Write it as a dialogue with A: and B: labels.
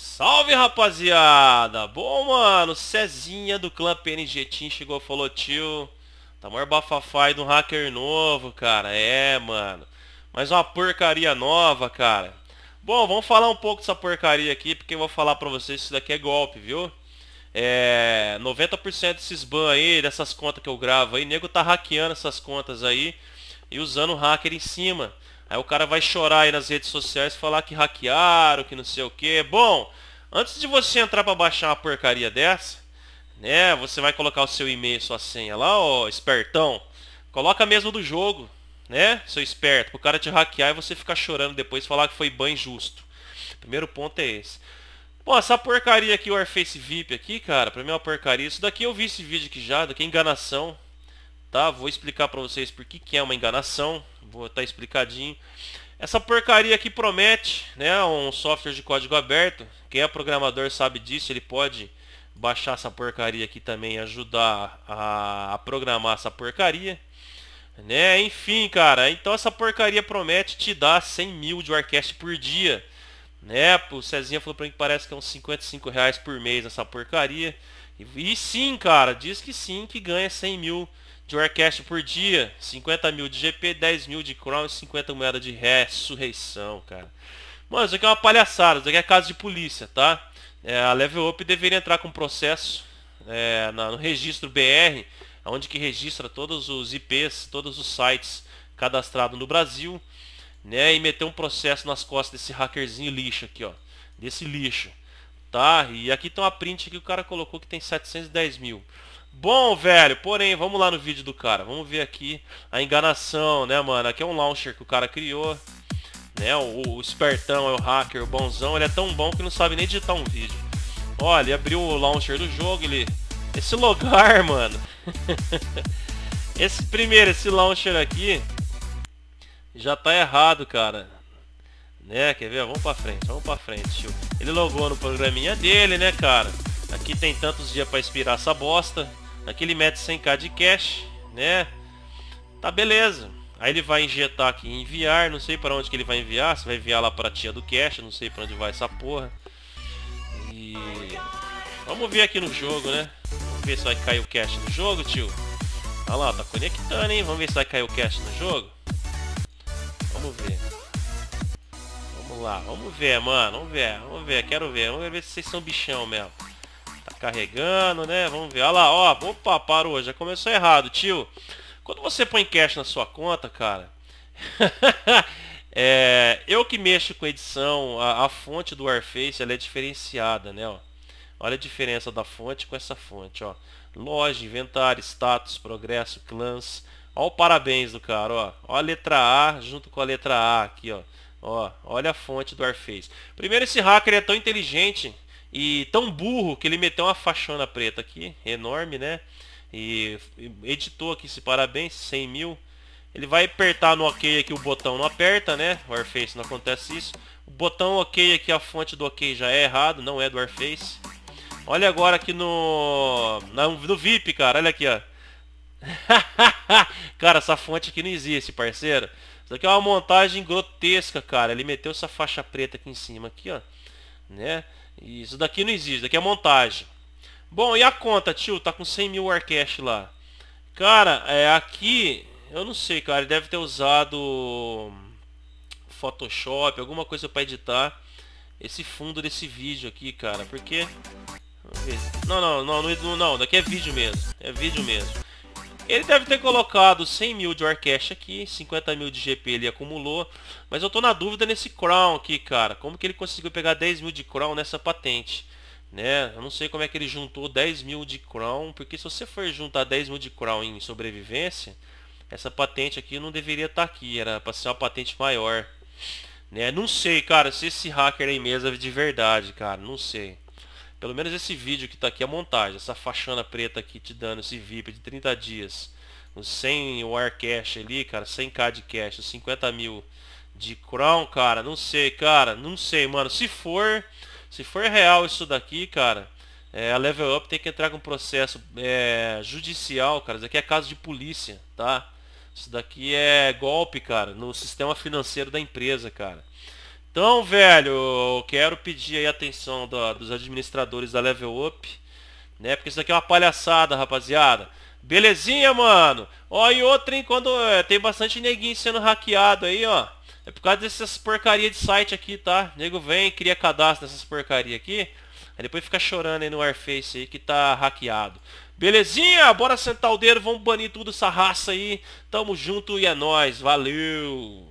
A: Salve, rapaziada! Bom, mano, Cezinha do clã PNG Team chegou e falou, tio, tá maior bafafai de um hacker novo, cara. É, mano. Mas uma porcaria nova, cara. Bom, vamos falar um pouco dessa porcaria aqui, porque eu vou falar pra vocês que isso daqui é golpe, viu? É, 90% desses ban aí, dessas contas que eu gravo aí, nego tá hackeando essas contas aí e usando o hacker em cima. Aí o cara vai chorar aí nas redes sociais, falar que hackearam, que não sei o que. Bom, antes de você entrar para baixar uma porcaria dessa, né, você vai colocar o seu e-mail, sua senha lá, ó, espertão. Coloca mesmo do jogo, né, seu esperto, pro cara te hackear e você ficar chorando depois, falar que foi banho justo. Primeiro ponto é esse. Bom, essa porcaria aqui, o Airface VIP aqui, cara, pra mim é uma porcaria. Isso daqui eu vi esse vídeo aqui já, daqui é enganação, tá? Vou explicar pra vocês por que que é uma enganação vou estar tá explicadinho. Essa porcaria aqui promete, né, um software de código aberto. Quem é programador sabe disso, ele pode baixar essa porcaria aqui também e ajudar a, a programar essa porcaria. Né? Enfim, cara, então essa porcaria promete te dar 100 mil de Warcast por dia. Né? O Cezinha falou pra mim que parece que é uns 55 reais por mês essa porcaria. E, e sim, cara, diz que sim, que ganha 100 mil de Warcast por dia, 50 mil de GP, 10 mil de Crown e 50 moedas de ressurreição, cara. Mano, isso aqui é uma palhaçada, isso aqui é casa de polícia, tá? É, a Level Up deveria entrar com processo é, na, no registro BR, onde que registra todos os IPs, todos os sites cadastrados no Brasil, né? E meter um processo nas costas desse hackerzinho lixo aqui, ó. Desse lixo, tá? E aqui tem uma print que o cara colocou que tem 710 mil. Bom, velho, porém, vamos lá no vídeo do cara. Vamos ver aqui a enganação, né, mano? Aqui é um launcher que o cara criou, né? O, o espertão, é o hacker, o bonzão. Ele é tão bom que não sabe nem digitar um vídeo. Olha, ele abriu o launcher do jogo, ele... Esse lugar, mano. esse primeiro, esse launcher aqui, já tá errado, cara. Né, quer ver? Vamos pra frente, vamos pra frente, tio. Ele logou no programinha dele, né, cara? Aqui tem tantos dias pra expirar essa bosta aquele mete 100k de cash, né? Tá beleza. Aí ele vai injetar aqui enviar, não sei para onde que ele vai enviar, se vai enviar lá para tia do cash, não sei para onde vai essa porra. E vamos ver aqui no jogo, né? Vamos ver se vai cair o cash no jogo, tio. Olha lá, tá conectando, hein? Vamos ver se vai cair o cash no jogo. Vamos ver. Vamos lá, vamos ver, mano. Vamos ver, vamos ver. Quero ver. Vamos ver se vocês são bichão mesmo carregando, né? Vamos ver. Olha lá, ó. Opa, parou. Já começou errado, tio. Quando você põe cash na sua conta, cara... é, eu que mexo com edição, a, a, fonte do Warface ela é diferenciada, né? Ó. Olha a diferença da fonte com essa fonte, ó. Loja, inventário, status, progresso, clãs. Ó o parabéns do cara, ó. Olha a letra A junto com a letra A aqui, ó. Ó, olha a fonte do Warface. Primeiro, esse hacker é tão inteligente e tão burro que ele meteu uma faixona preta aqui, enorme, né? E editou aqui esse parabéns, 100 mil. Ele vai apertar no OK aqui, o botão não aperta, né? O Warface não acontece isso. O botão OK aqui, a fonte do OK já é errado, não é do Warface. Olha agora aqui no, no VIP, cara, olha aqui, ó. cara, essa fonte aqui não existe, parceiro. Isso aqui é uma montagem grotesca, cara. Ele meteu essa faixa preta aqui em cima, aqui, ó. Né? Isso daqui não existe, daqui é montagem. Bom, e a conta, tio? Tá com 100 mil Warcash lá. Cara, é, aqui... Eu não sei, cara. Ele deve ter usado... Photoshop, alguma coisa para editar esse fundo desse vídeo aqui, cara. Porque... Não, não, não, não, não. Daqui é vídeo mesmo. É vídeo mesmo. Ele deve ter colocado 100 mil de Orcash aqui, 50 mil de GP ele acumulou. Mas eu tô na dúvida nesse Crown aqui, cara. Como que ele conseguiu pegar 10 mil de Crown nessa patente? Né? Eu não sei como é que ele juntou 10 mil de Crown, porque se você for juntar 10 mil de Crown em sobrevivência, essa patente aqui não deveria estar tá aqui, era para ser uma patente maior. Né? Não sei, cara, se esse hacker aí mesmo é de verdade, cara, não sei. Pelo menos esse vídeo que está aqui, a montagem, essa faixana preta aqui te dando esse VIP de 30 dias, 100 o Aircash ali, cara, 100k de cash, 50 mil de Crown, cara, não sei, cara, não sei, mano. Se for, se for real isso daqui, cara, é, a Level Up tem que entrar com processo é, judicial, cara. Isso aqui é caso de polícia, tá? Isso daqui é golpe, cara, no sistema financeiro da empresa, cara. Então, velho, eu quero pedir aí a atenção do, dos administradores da Level Up, né? Porque isso aqui é uma palhaçada, rapaziada. Belezinha, mano? Ó, e outra, hein, quando é, tem bastante neguinho sendo hackeado aí, ó. É por causa dessas porcaria de site aqui, tá? nego vem, cria cadastro nessas porcaria aqui. Aí depois fica chorando aí no Warface aí que tá hackeado. Belezinha? Bora sentar o dedo, vamos banir tudo essa raça aí. Tamo junto e é nóis. Valeu!